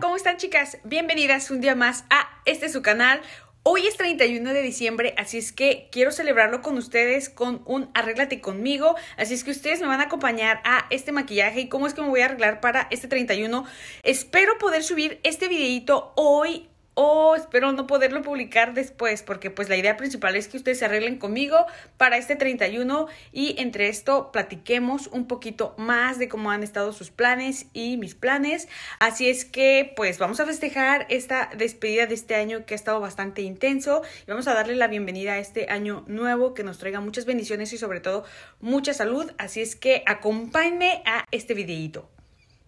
¿Cómo están, chicas, bienvenidas un día más a este su canal. Hoy es 31 de diciembre, así es que quiero celebrarlo con ustedes con un arréglate conmigo. Así es que ustedes me van a acompañar a este maquillaje y cómo es que me voy a arreglar para este 31. Espero poder subir este videito hoy o oh, espero no poderlo publicar después, porque pues la idea principal es que ustedes se arreglen conmigo para este 31 y entre esto platiquemos un poquito más de cómo han estado sus planes y mis planes. Así es que pues vamos a festejar esta despedida de este año que ha estado bastante intenso y vamos a darle la bienvenida a este año nuevo que nos traiga muchas bendiciones y sobre todo mucha salud. Así es que acompáñenme a este videíto.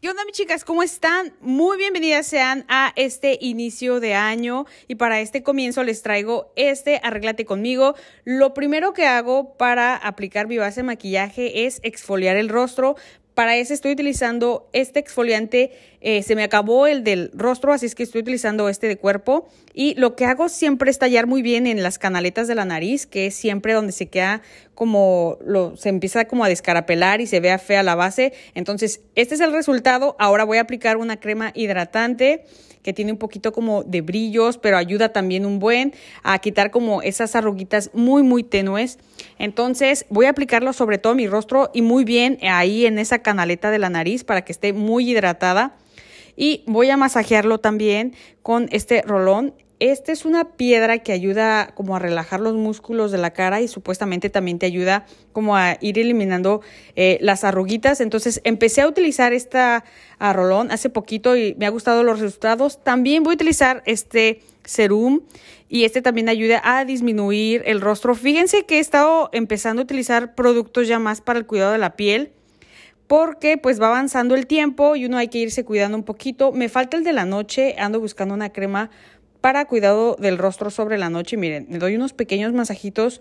¿Qué onda, mis chicas? ¿Cómo están? Muy bienvenidas sean a este inicio de año y para este comienzo les traigo este Arréglate conmigo. Lo primero que hago para aplicar mi base de maquillaje es exfoliar el rostro. Para eso estoy utilizando este exfoliante eh, se me acabó el del rostro, así es que estoy utilizando este de cuerpo. Y lo que hago siempre es tallar muy bien en las canaletas de la nariz, que es siempre donde se queda como, lo, se empieza como a descarapelar y se vea fea la base. Entonces, este es el resultado. Ahora voy a aplicar una crema hidratante que tiene un poquito como de brillos, pero ayuda también un buen a quitar como esas arruguitas muy, muy tenues. Entonces voy a aplicarlo sobre todo mi rostro y muy bien ahí en esa canaleta de la nariz para que esté muy hidratada. Y voy a masajearlo también con este rolón. Este es una piedra que ayuda como a relajar los músculos de la cara y supuestamente también te ayuda como a ir eliminando eh, las arruguitas. Entonces empecé a utilizar este rolón hace poquito y me ha gustado los resultados. También voy a utilizar este serum y este también ayuda a disminuir el rostro. Fíjense que he estado empezando a utilizar productos ya más para el cuidado de la piel porque pues va avanzando el tiempo y uno hay que irse cuidando un poquito. Me falta el de la noche, ando buscando una crema para cuidado del rostro sobre la noche. Miren, le doy unos pequeños masajitos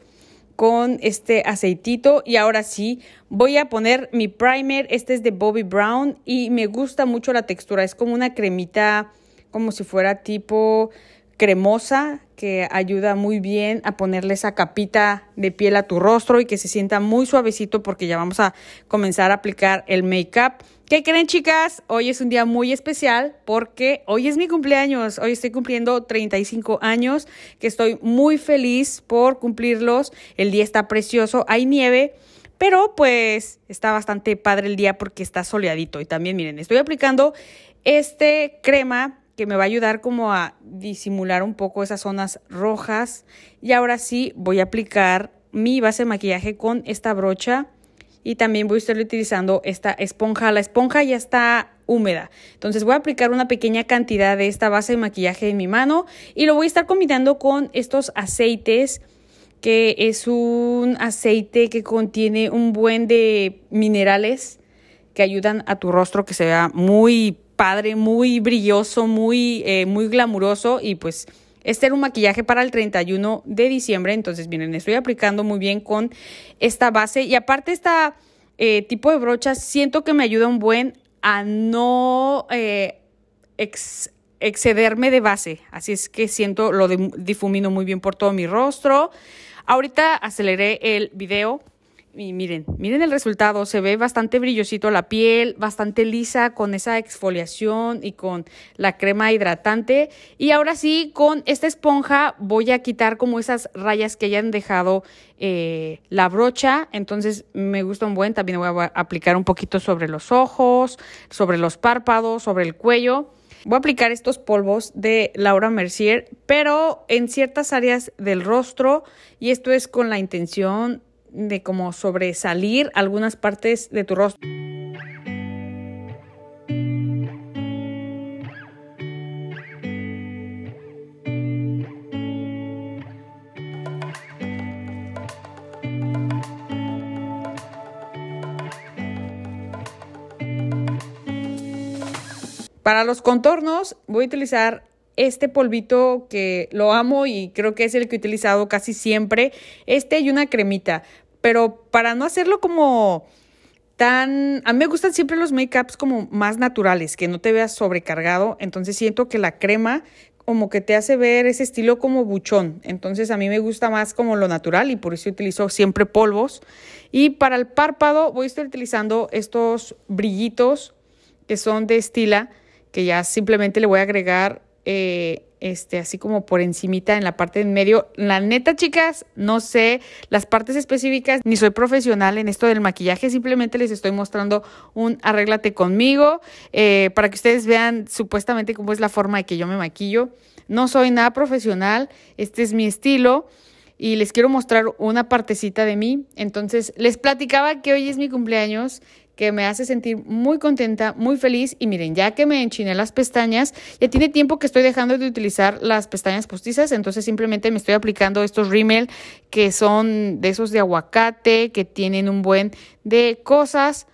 con este aceitito y ahora sí voy a poner mi primer, este es de Bobby Brown y me gusta mucho la textura, es como una cremita como si fuera tipo cremosa que ayuda muy bien a ponerle esa capita de piel a tu rostro y que se sienta muy suavecito porque ya vamos a comenzar a aplicar el make-up. ¿Qué creen chicas? Hoy es un día muy especial porque hoy es mi cumpleaños. Hoy estoy cumpliendo 35 años, que estoy muy feliz por cumplirlos. El día está precioso, hay nieve. Pero pues está bastante padre el día porque está soleadito. Y también miren, estoy aplicando este crema que me va a ayudar como a disimular un poco esas zonas rojas. Y ahora sí voy a aplicar mi base de maquillaje con esta brocha y también voy a estar utilizando esta esponja. La esponja ya está húmeda. Entonces voy a aplicar una pequeña cantidad de esta base de maquillaje en mi mano y lo voy a estar combinando con estos aceites que es un aceite que contiene un buen de minerales que ayudan a tu rostro que se vea muy padre, muy brilloso, muy, eh, muy glamuroso y pues... Este era un maquillaje para el 31 de diciembre, entonces miren, estoy aplicando muy bien con esta base y aparte este tipo de brochas siento que me ayuda un buen a no eh, excederme de base, así es que siento lo difumino muy bien por todo mi rostro. Ahorita aceleré el video y miren, miren el resultado, se ve bastante brillosito la piel, bastante lisa con esa exfoliación y con la crema hidratante. Y ahora sí, con esta esponja voy a quitar como esas rayas que hayan dejado eh, la brocha, entonces me gusta un buen, también voy a aplicar un poquito sobre los ojos, sobre los párpados, sobre el cuello. Voy a aplicar estos polvos de Laura Mercier, pero en ciertas áreas del rostro y esto es con la intención de como sobresalir algunas partes de tu rostro. Para los contornos voy a utilizar este polvito que lo amo y creo que es el que he utilizado casi siempre, este y una cremita, pero para no hacerlo como tan... A mí me gustan siempre los make-ups como más naturales, que no te veas sobrecargado, entonces siento que la crema como que te hace ver ese estilo como buchón. Entonces a mí me gusta más como lo natural y por eso utilizo siempre polvos. Y para el párpado voy a estar utilizando estos brillitos que son de estila, que ya simplemente le voy a agregar eh, este, así como por encimita en la parte de en medio. La neta, chicas, no sé las partes específicas, ni soy profesional en esto del maquillaje, simplemente les estoy mostrando un arréglate conmigo eh, para que ustedes vean supuestamente cómo es la forma de que yo me maquillo. No soy nada profesional, este es mi estilo y les quiero mostrar una partecita de mí. Entonces, les platicaba que hoy es mi cumpleaños que me hace sentir muy contenta, muy feliz. Y miren, ya que me enchiné las pestañas, ya tiene tiempo que estoy dejando de utilizar las pestañas postizas, entonces simplemente me estoy aplicando estos rímel que son de esos de aguacate, que tienen un buen de cosas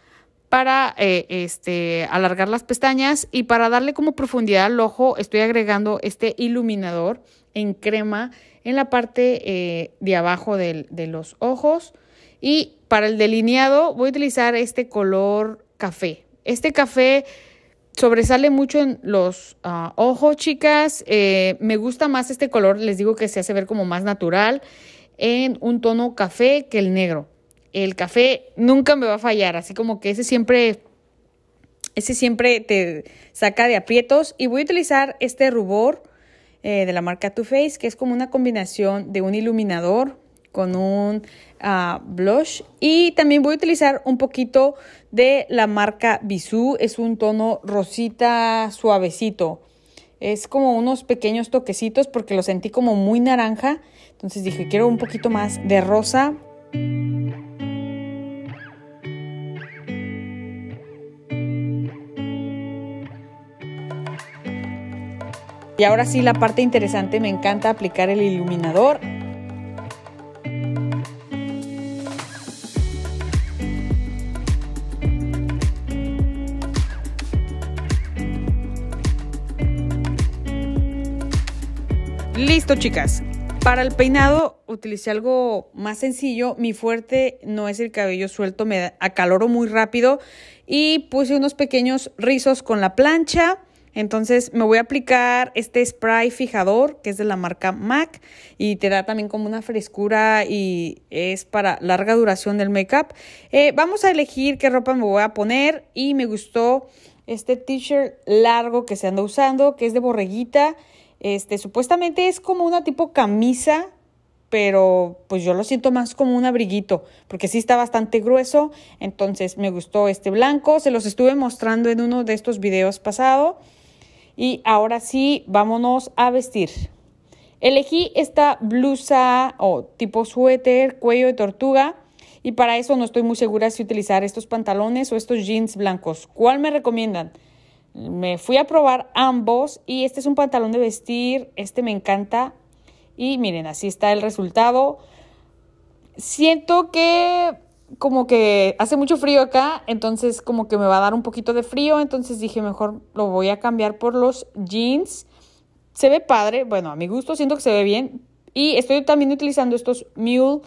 para eh, este, alargar las pestañas y para darle como profundidad al ojo estoy agregando este iluminador en crema en la parte eh, de abajo de los ojos. Y para el delineado voy a utilizar este color café. Este café sobresale mucho en los ah, ojos, chicas. Eh, me gusta más este color, les digo que se hace ver como más natural en un tono café que el negro. El café nunca me va a fallar, así como que ese siempre, ese siempre te saca de aprietos. Y voy a utilizar este rubor eh, de la marca Too Faced, que es como una combinación de un iluminador con un ah, blush. Y también voy a utilizar un poquito de la marca Bisú. Es un tono rosita suavecito. Es como unos pequeños toquecitos porque lo sentí como muy naranja. Entonces dije, quiero un poquito más de rosa. Y ahora sí, la parte interesante, me encanta aplicar el iluminador. Listo, chicas. Para el peinado utilicé algo más sencillo. Mi fuerte no es el cabello suelto, me acaloro muy rápido. Y puse unos pequeños rizos con la plancha. Entonces me voy a aplicar este spray fijador que es de la marca MAC y te da también como una frescura y es para larga duración del make-up. Eh, vamos a elegir qué ropa me voy a poner y me gustó este t-shirt largo que se anda usando que es de borreguita este, supuestamente es como una tipo camisa, pero pues yo lo siento más como un abriguito, porque sí está bastante grueso, entonces me gustó este blanco, se los estuve mostrando en uno de estos videos pasado. Y ahora sí, vámonos a vestir. Elegí esta blusa o tipo suéter, cuello de tortuga. Y para eso no estoy muy segura si utilizar estos pantalones o estos jeans blancos. ¿Cuál me recomiendan? Me fui a probar ambos y este es un pantalón de vestir, este me encanta y miren, así está el resultado. Siento que como que hace mucho frío acá, entonces como que me va a dar un poquito de frío, entonces dije mejor lo voy a cambiar por los jeans. Se ve padre, bueno, a mi gusto siento que se ve bien. Y estoy también utilizando estos Mule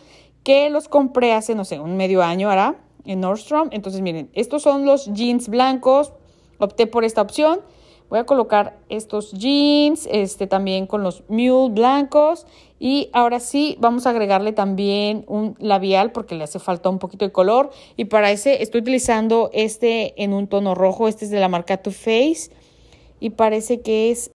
que los compré hace, no sé, un medio año ahora en Nordstrom. Entonces miren, estos son los jeans blancos, Opté por esta opción. Voy a colocar estos jeans, este también con los mule blancos. Y ahora sí, vamos a agregarle también un labial porque le hace falta un poquito de color. Y para ese estoy utilizando este en un tono rojo. Este es de la marca Too Faced. Y parece que es...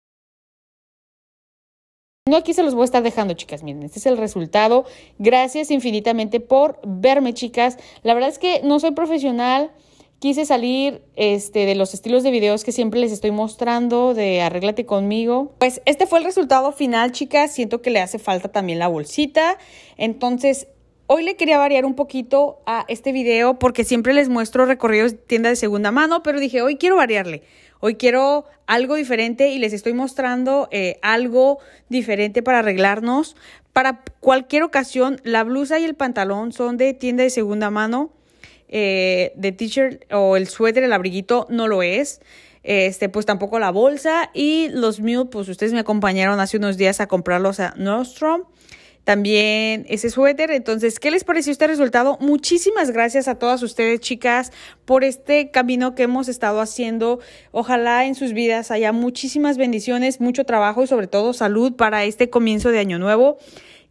No, aquí se los voy a estar dejando, chicas. Miren, este es el resultado. Gracias infinitamente por verme, chicas. La verdad es que no soy profesional. Quise salir este, de los estilos de videos que siempre les estoy mostrando, de arréglate conmigo. Pues este fue el resultado final, chicas. Siento que le hace falta también la bolsita. Entonces, Hoy le quería variar un poquito a este video porque siempre les muestro recorridos de tienda de segunda mano, pero dije, hoy quiero variarle. Hoy quiero algo diferente y les estoy mostrando eh, algo diferente para arreglarnos. Para cualquier ocasión, la blusa y el pantalón son de tienda de segunda mano. Eh, de t-shirt o el suéter, el abriguito, no lo es. Este, pues tampoco la bolsa. Y los mute, pues ustedes me acompañaron hace unos días a comprarlos a Nordstrom. También ese suéter. Entonces, ¿qué les pareció este resultado? Muchísimas gracias a todas ustedes, chicas, por este camino que hemos estado haciendo. Ojalá en sus vidas haya muchísimas bendiciones, mucho trabajo y sobre todo salud para este comienzo de año nuevo.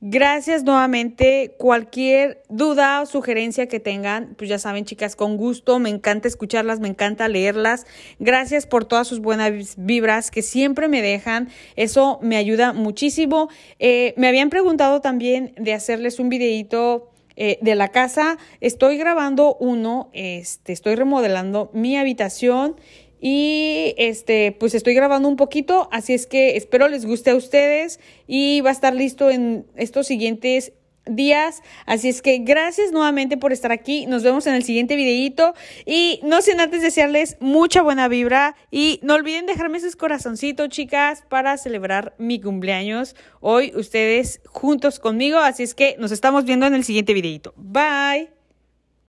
Gracias nuevamente. Cualquier duda o sugerencia que tengan, pues ya saben, chicas, con gusto. Me encanta escucharlas, me encanta leerlas. Gracias por todas sus buenas vibras que siempre me dejan. Eso me ayuda muchísimo. Eh, me habían preguntado también de hacerles un videíto. Eh, de la casa estoy grabando uno, este, estoy remodelando mi habitación y este, pues estoy grabando un poquito, así es que espero les guste a ustedes y va a estar listo en estos siguientes días. Así es que gracias nuevamente por estar aquí. Nos vemos en el siguiente videito. Y no sin antes desearles mucha buena vibra. Y no olviden dejarme sus corazoncitos, chicas, para celebrar mi cumpleaños. Hoy ustedes juntos conmigo. Así es que nos estamos viendo en el siguiente videito. Bye.